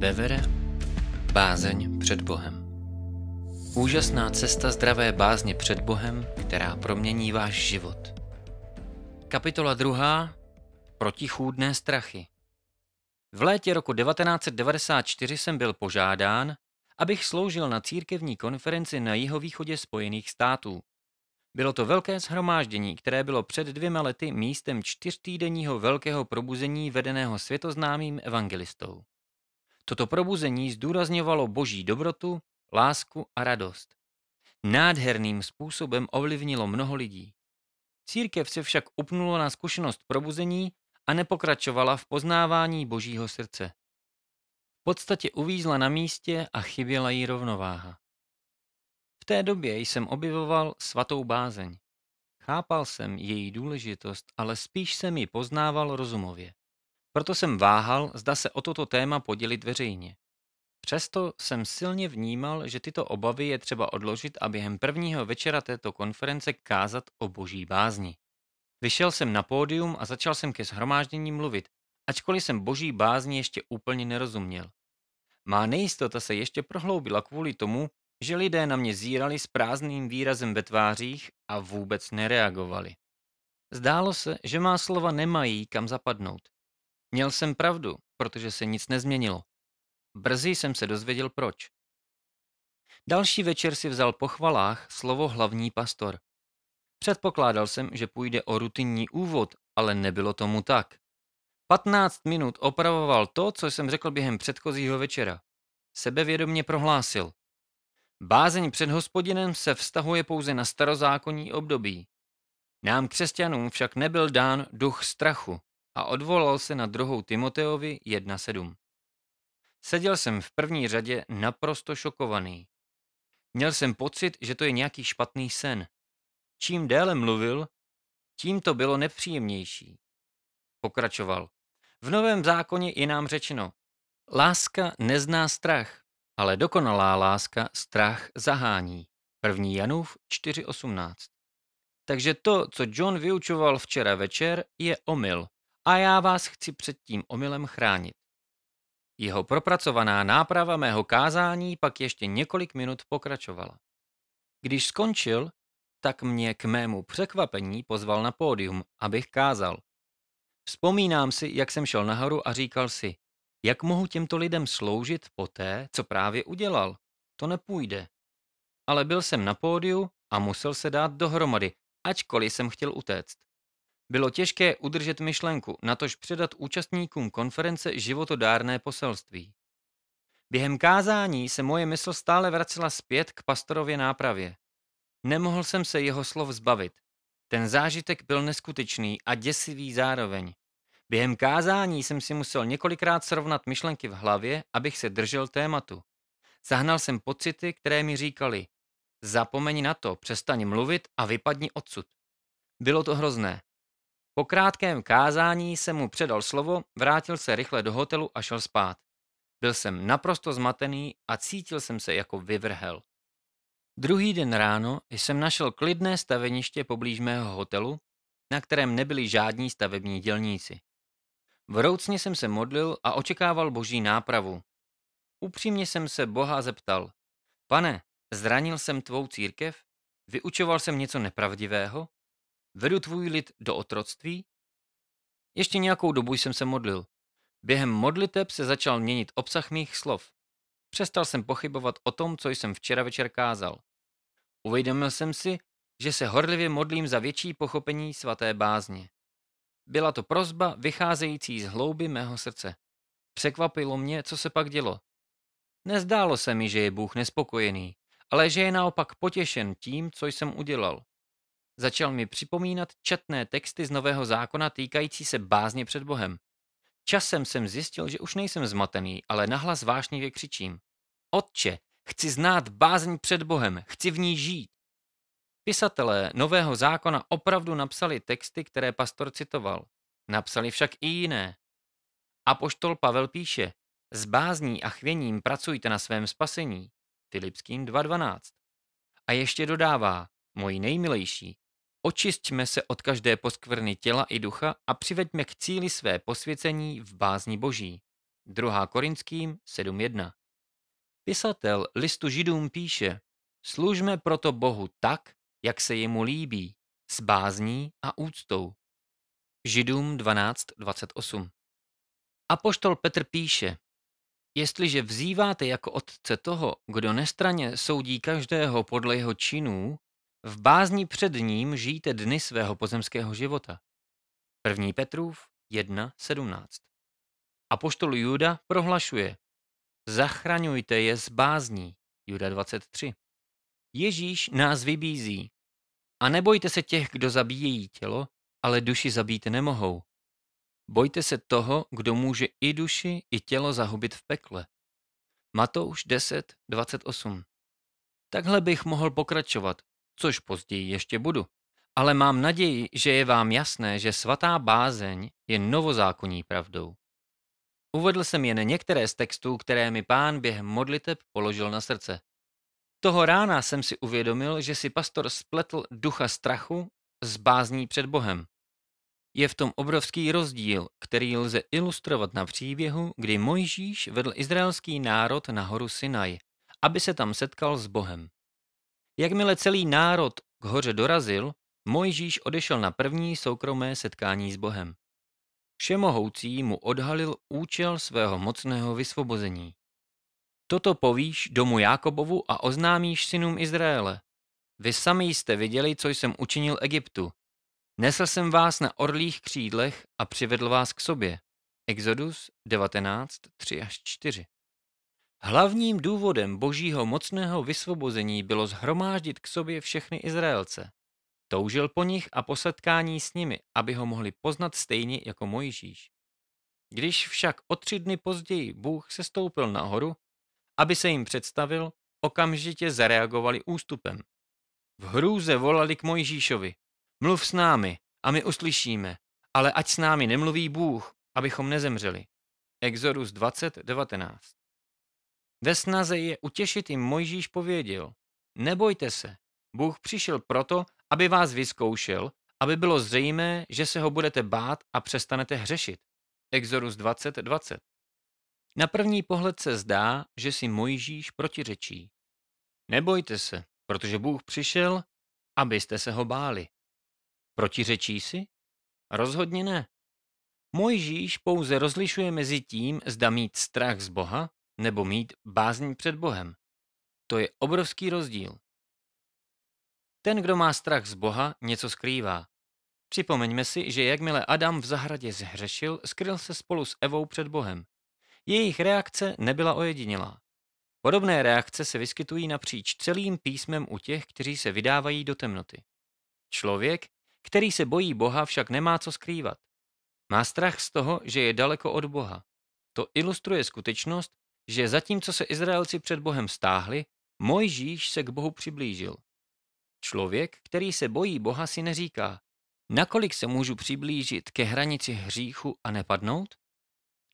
Bevere Bázeň před Bohem Úžasná cesta zdravé bázně před Bohem, která promění váš život. Kapitola 2. Protichůdné strachy V létě roku 1994 jsem byl požádán, abych sloužil na církevní konferenci na jihovýchodě Spojených států. Bylo to velké shromáždění, které bylo před dvěma lety místem čtyřtýdenního velkého probuzení vedeného světoznámým evangelistou. Toto probuzení zdůrazňovalo boží dobrotu, lásku a radost. Nádherným způsobem ovlivnilo mnoho lidí. Církev se však upnula na zkušenost probuzení a nepokračovala v poznávání božího srdce. V podstatě uvízla na místě a chyběla jí rovnováha. V té době jsem objevoval svatou bázeň. Chápal jsem její důležitost, ale spíš jsem ji poznával rozumově. Proto jsem váhal, zda se o toto téma podělit veřejně. Přesto jsem silně vnímal, že tyto obavy je třeba odložit a během prvního večera této konference kázat o boží bázni. Vyšel jsem na pódium a začal jsem ke shromáždění mluvit, ačkoliv jsem boží bázni ještě úplně nerozuměl. Má nejistota se ještě prohloubila kvůli tomu, že lidé na mě zírali s prázdným výrazem ve tvářích a vůbec nereagovali. Zdálo se, že má slova nemají kam zapadnout. Měl jsem pravdu, protože se nic nezměnilo. Brzy jsem se dozvěděl proč. Další večer si vzal po chvalách slovo hlavní pastor. Předpokládal jsem, že půjde o rutinní úvod, ale nebylo tomu tak. 15 minut opravoval to, co jsem řekl během předchozího večera. Sebevědomně prohlásil. Bázeň před hospodinem se vztahuje pouze na starozákonní období. Nám křesťanům však nebyl dán duch strachu, a odvolal se na druhou Timoteovi 1.7. Seděl jsem v první řadě naprosto šokovaný. Měl jsem pocit, že to je nějaký špatný sen. Čím déle mluvil, tím to bylo nepříjemnější. Pokračoval. V Novém zákoně je nám řečeno, láska nezná strach, ale dokonalá láska strach zahání. 1. Janův 4.18. Takže to, co John vyučoval včera večer, je omyl a já vás chci před tím omylem chránit. Jeho propracovaná náprava mého kázání pak ještě několik minut pokračovala. Když skončil, tak mě k mému překvapení pozval na pódium, abych kázal. Vzpomínám si, jak jsem šel nahoru a říkal si, jak mohu těmto lidem sloužit po té, co právě udělal. To nepůjde. Ale byl jsem na pódiu a musel se dát dohromady, ačkoliv jsem chtěl utéct. Bylo těžké udržet myšlenku, natož předat účastníkům konference životodárné poselství. Během kázání se moje mysl stále vracela zpět k pastorově nápravě. Nemohl jsem se jeho slov zbavit. Ten zážitek byl neskutečný a děsivý zároveň. Během kázání jsem si musel několikrát srovnat myšlenky v hlavě, abych se držel tématu. Zahnal jsem pocity, které mi říkali: Zapomeň na to, přestaň mluvit a vypadni odsud. Bylo to hrozné. Po krátkém kázání jsem mu předal slovo, vrátil se rychle do hotelu a šel spát. Byl jsem naprosto zmatený a cítil jsem se jako vyvrhel. Druhý den ráno jsem našel klidné staveniště poblíž mého hotelu, na kterém nebyli žádní stavební dělníci. Vroucně jsem se modlil a očekával boží nápravu. Upřímně jsem se Boha zeptal, pane, zranil jsem tvou církev? Vyučoval jsem něco nepravdivého? Vedu tvůj lid do otroctví? Ještě nějakou dobu jsem se modlil. Během modliteb se začal měnit obsah mých slov. Přestal jsem pochybovat o tom, co jsem včera večer kázal. Uvědomil jsem si, že se horlivě modlím za větší pochopení svaté bázně. Byla to prozba vycházející z hlouby mého srdce. Překvapilo mě, co se pak dělo. Nezdálo se mi, že je Bůh nespokojený, ale že je naopak potěšen tím, co jsem udělal. Začal mi připomínat četné texty z Nového zákona týkající se bázně před Bohem. Časem jsem zjistil, že už nejsem zmatený, ale nahlas vášnivě křičím. Otče, chci znát bázeň před Bohem, chci v ní žít. Pisatelé Nového zákona opravdu napsali texty, které pastor citoval. Napsali však i jiné. Apoštol Pavel píše, s bázní a chvěním pracujte na svém spasení. Filipským 2.12. A ještě dodává, moji nejmilejší, Očistíme se od každé poskvrny těla i ducha a přiveďme k cíli své posvěcení v bázni boží. 2. Korinským 7.1 Pisatel listu židům píše, služme proto Bohu tak, jak se jemu líbí, s bázní a úctou. Židům 12.28 Apoštol Petr píše, jestliže vzýváte jako otce toho, kdo nestraně soudí každého podle jeho činů, v bázni před ním žijte dny svého pozemského života. 1. Petrův 1.17 Apoštol Juda prohlašuje Zachraňujte je z bázní. Juda 23 Ježíš nás vybízí. A nebojte se těch, kdo zabíjejí tělo, ale duši zabít nemohou. Bojte se toho, kdo může i duši, i tělo zahubit v pekle. Matouš 10.28 Takhle bych mohl pokračovat, což později ještě budu. Ale mám naději, že je vám jasné, že svatá bázeň je novozákonní pravdou. Uvedl jsem jen některé z textů, které mi pán během modliteb položil na srdce. Toho rána jsem si uvědomil, že si pastor spletl ducha strachu s bázní před Bohem. Je v tom obrovský rozdíl, který lze ilustrovat na příběhu, kdy Mojžíš vedl izraelský národ na horu Sinaj, aby se tam setkal s Bohem. Jakmile celý národ k hoře dorazil, Mojžíš odešel na první soukromé setkání s Bohem. Všemohoucí mu odhalil účel svého mocného vysvobození. Toto povíš domu Jákobovu a oznámíš synům Izraele. Vy sami jste viděli, co jsem učinil Egyptu. Nesl jsem vás na orlých křídlech a přivedl vás k sobě. Exodus 19, 3 až 4. Hlavním důvodem božího mocného vysvobození bylo zhromáždit k sobě všechny Izraelce. Toužil po nich a po setkání s nimi, aby ho mohli poznat stejně jako Mojžíš. Když však o tři dny později Bůh se stoupil nahoru, aby se jim představil, okamžitě zareagovali ústupem. V hrůze volali k Mojžíšovi, mluv s námi a my uslyšíme, ale ať s námi nemluví Bůh, abychom nezemřeli. Exodus 20, 19 ve snaze je utěšit jim Mojžíš pověděl, nebojte se, Bůh přišel proto, aby vás vyzkoušel, aby bylo zřejmé, že se ho budete bát a přestanete hřešit. Exodus 20.20 20. Na první pohled se zdá, že si Mojžíš protiřečí. Nebojte se, protože Bůh přišel, abyste se ho báli. Protiřečí si? Rozhodně ne. Mojžíš pouze rozlišuje mezi tím, zda mít strach z Boha nebo mít bázní před Bohem. To je obrovský rozdíl. Ten, kdo má strach z Boha, něco skrývá. Připomeňme si, že jakmile Adam v zahradě zhřešil, skryl se spolu s Evou před Bohem. Jejich reakce nebyla ojedinělá. Podobné reakce se vyskytují napříč celým písmem u těch, kteří se vydávají do temnoty. Člověk, který se bojí Boha, však nemá co skrývat. Má strach z toho, že je daleko od Boha. To ilustruje skutečnost, že zatímco se Izraelci před Bohem stáhli, Mojžíš se k Bohu přiblížil. Člověk, který se bojí Boha, si neříká, nakolik se můžu přiblížit ke hranici hříchu a nepadnout?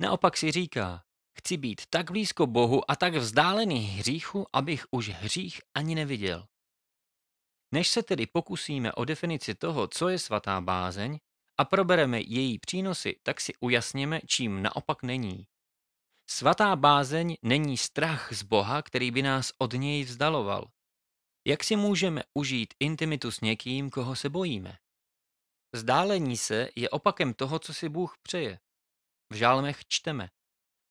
Naopak si říká, chci být tak blízko Bohu a tak vzdálený hříchu, abych už hřích ani neviděl. Než se tedy pokusíme o definici toho, co je svatá bázeň, a probereme její přínosy, tak si ujasněme, čím naopak není. Svatá bázeň není strach z Boha, který by nás od něj vzdaloval. Jak si můžeme užít intimitu s někým, koho se bojíme? Zdálení se je opakem toho, co si Bůh přeje. V žálmech čteme.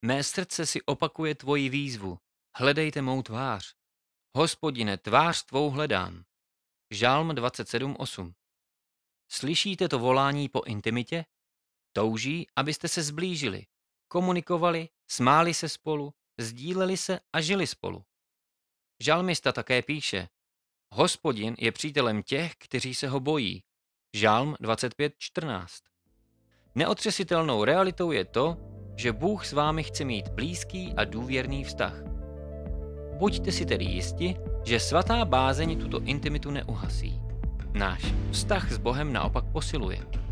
Mé srdce si opakuje tvoji výzvu. Hledejte mou tvář. Hospodine, tvář tvou hledám. Žálm 27.8 Slyšíte to volání po intimitě? Touží, abyste se zblížili, komunikovali smáli se spolu, sdíleli se a žili spolu. Žalmista také píše, Hospodin je přítelem těch, kteří se ho bojí. Žalm 25.14 Neotřesitelnou realitou je to, že Bůh s vámi chce mít blízký a důvěrný vztah. Buďte si tedy jisti, že svatá bázeň tuto intimitu neuhasí. Náš vztah s Bohem naopak posiluje.